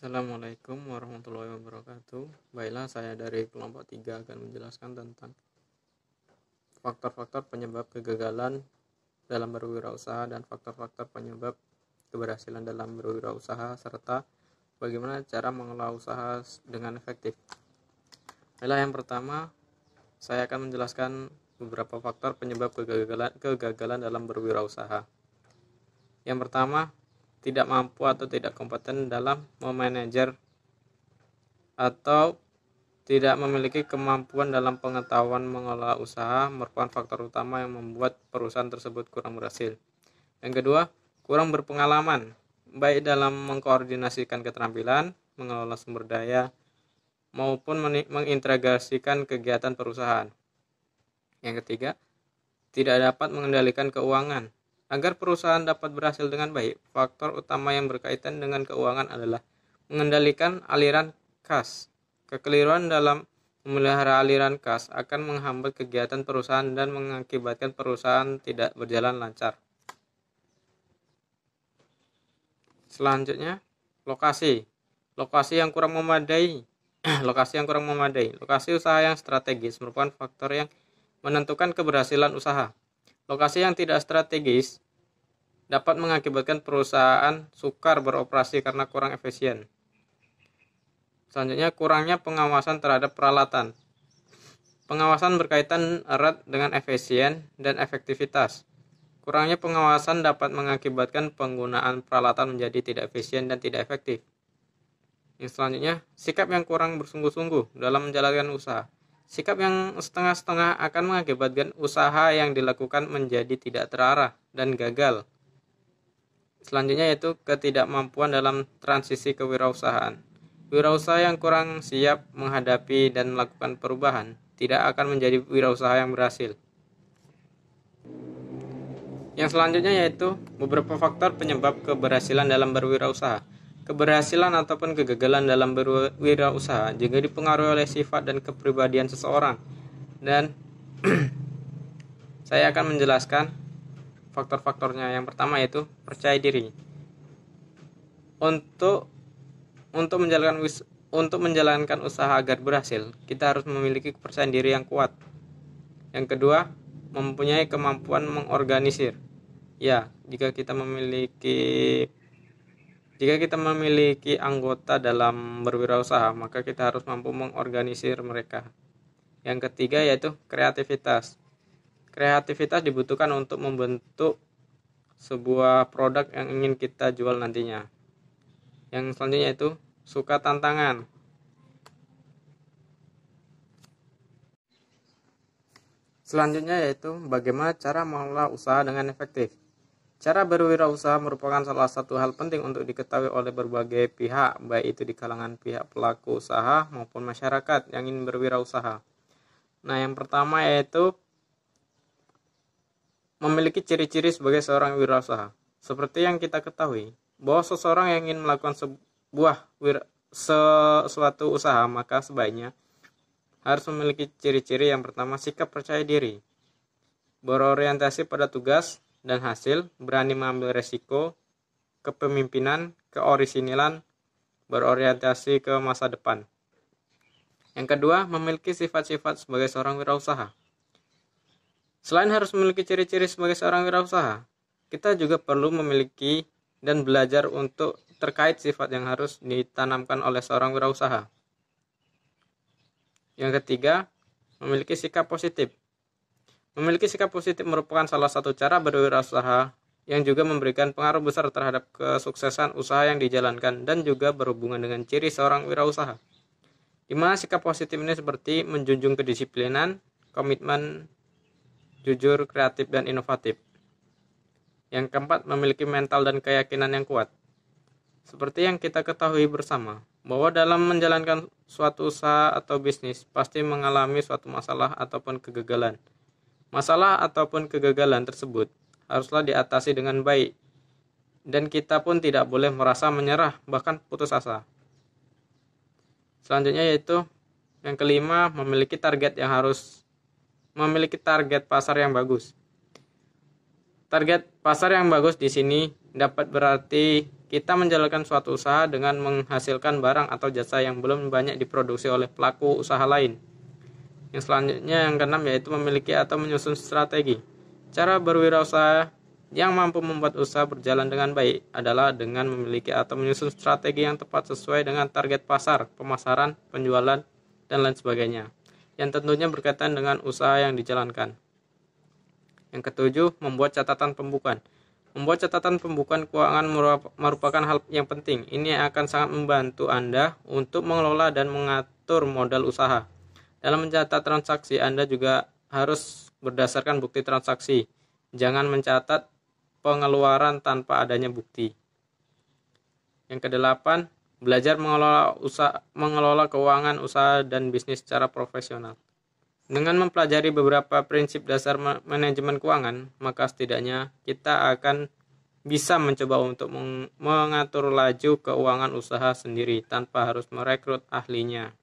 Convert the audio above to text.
Assalamualaikum warahmatullahi wabarakatuh. Baiklah, saya dari kelompok 3 akan menjelaskan tentang faktor-faktor penyebab kegagalan dalam berwirausaha dan faktor-faktor penyebab keberhasilan dalam berwirausaha serta bagaimana cara mengelola usaha dengan efektif. Baiklah, yang pertama saya akan menjelaskan beberapa faktor penyebab kegagalan kegagalan dalam berwirausaha. Yang pertama, tidak mampu atau tidak kompeten dalam memanajer atau tidak memiliki kemampuan dalam pengetahuan mengelola usaha merupakan faktor utama yang membuat perusahaan tersebut kurang berhasil. Yang kedua, kurang berpengalaman baik dalam mengkoordinasikan keterampilan, mengelola sumber daya, maupun mengintegrasikan kegiatan perusahaan. Yang ketiga, tidak dapat mengendalikan keuangan Agar perusahaan dapat berhasil dengan baik, faktor utama yang berkaitan dengan keuangan adalah mengendalikan aliran kas. Kekeliruan dalam memelihara aliran kas akan menghambat kegiatan perusahaan dan mengakibatkan perusahaan tidak berjalan lancar. Selanjutnya, lokasi. Lokasi yang kurang memadai. lokasi yang kurang memadai. Lokasi usaha yang strategis merupakan faktor yang menentukan keberhasilan usaha. Lokasi yang tidak strategis dapat mengakibatkan perusahaan sukar beroperasi karena kurang efisien. Selanjutnya, kurangnya pengawasan terhadap peralatan. Pengawasan berkaitan erat dengan efisien dan efektivitas. Kurangnya pengawasan dapat mengakibatkan penggunaan peralatan menjadi tidak efisien dan tidak efektif. Yang selanjutnya, sikap yang kurang bersungguh-sungguh dalam menjalankan usaha. Sikap yang setengah-setengah akan mengakibatkan usaha yang dilakukan menjadi tidak terarah dan gagal. Selanjutnya yaitu ketidakmampuan dalam transisi kewirausahaan. Wirausaha yang kurang siap menghadapi dan melakukan perubahan tidak akan menjadi wirausaha yang berhasil. Yang selanjutnya yaitu beberapa faktor penyebab keberhasilan dalam berwirausaha. Keberhasilan ataupun kegagalan dalam berwirausaha juga dipengaruhi oleh sifat dan kepribadian seseorang. Dan saya akan menjelaskan faktor-faktornya. Yang pertama yaitu percaya diri. Untuk untuk menjalankan untuk menjalankan usaha agar berhasil, kita harus memiliki kepercayaan diri yang kuat. Yang kedua, mempunyai kemampuan mengorganisir. Ya, jika kita memiliki jika kita memiliki anggota dalam berwirausaha, maka kita harus mampu mengorganisir mereka. Yang ketiga yaitu kreativitas. Kreativitas dibutuhkan untuk membentuk sebuah produk yang ingin kita jual nantinya. Yang selanjutnya itu suka tantangan. Selanjutnya yaitu bagaimana cara mengelola usaha dengan efektif. Cara berwirausaha merupakan salah satu hal penting untuk diketahui oleh berbagai pihak, baik itu di kalangan pihak pelaku usaha maupun masyarakat yang ingin berwirausaha. Nah, yang pertama yaitu memiliki ciri-ciri sebagai seorang wirausaha. Seperti yang kita ketahui, bahwa seseorang yang ingin melakukan sebuah wir, sesuatu usaha, maka sebaiknya harus memiliki ciri-ciri yang pertama sikap percaya diri, berorientasi pada tugas, dan hasil, berani mengambil resiko, kepemimpinan, keorisinilan, berorientasi ke masa depan. Yang kedua, memiliki sifat-sifat sebagai seorang wirausaha. Selain harus memiliki ciri-ciri sebagai seorang wirausaha, kita juga perlu memiliki dan belajar untuk terkait sifat yang harus ditanamkan oleh seorang wirausaha. Yang ketiga, memiliki sikap positif. Memiliki sikap positif merupakan salah satu cara berwirausaha yang juga memberikan pengaruh besar terhadap kesuksesan usaha yang dijalankan dan juga berhubungan dengan ciri seorang wirausaha. Di mana sikap positif ini seperti menjunjung kedisiplinan, komitmen jujur, kreatif, dan inovatif. Yang keempat, memiliki mental dan keyakinan yang kuat. Seperti yang kita ketahui bersama, bahwa dalam menjalankan suatu usaha atau bisnis pasti mengalami suatu masalah ataupun kegagalan. Masalah ataupun kegagalan tersebut haruslah diatasi dengan baik, dan kita pun tidak boleh merasa menyerah, bahkan putus asa. Selanjutnya yaitu yang kelima, memiliki target yang harus memiliki target pasar yang bagus. Target pasar yang bagus di sini dapat berarti kita menjalankan suatu usaha dengan menghasilkan barang atau jasa yang belum banyak diproduksi oleh pelaku usaha lain. Yang selanjutnya yang keenam yaitu memiliki atau menyusun strategi. Cara berwirausaha yang mampu membuat usaha berjalan dengan baik adalah dengan memiliki atau menyusun strategi yang tepat sesuai dengan target pasar, pemasaran, penjualan, dan lain sebagainya, yang tentunya berkaitan dengan usaha yang dijalankan. Yang ketujuh, membuat catatan pembukaan Membuat catatan pembukaan keuangan merupakan hal yang penting. Ini akan sangat membantu Anda untuk mengelola dan mengatur modal usaha. Dalam mencatat transaksi, Anda juga harus berdasarkan bukti transaksi. Jangan mencatat pengeluaran tanpa adanya bukti. Yang kedelapan, belajar mengelola usaha mengelola keuangan usaha dan bisnis secara profesional. Dengan mempelajari beberapa prinsip dasar manajemen keuangan, maka setidaknya kita akan bisa mencoba untuk mengatur laju keuangan usaha sendiri tanpa harus merekrut ahlinya.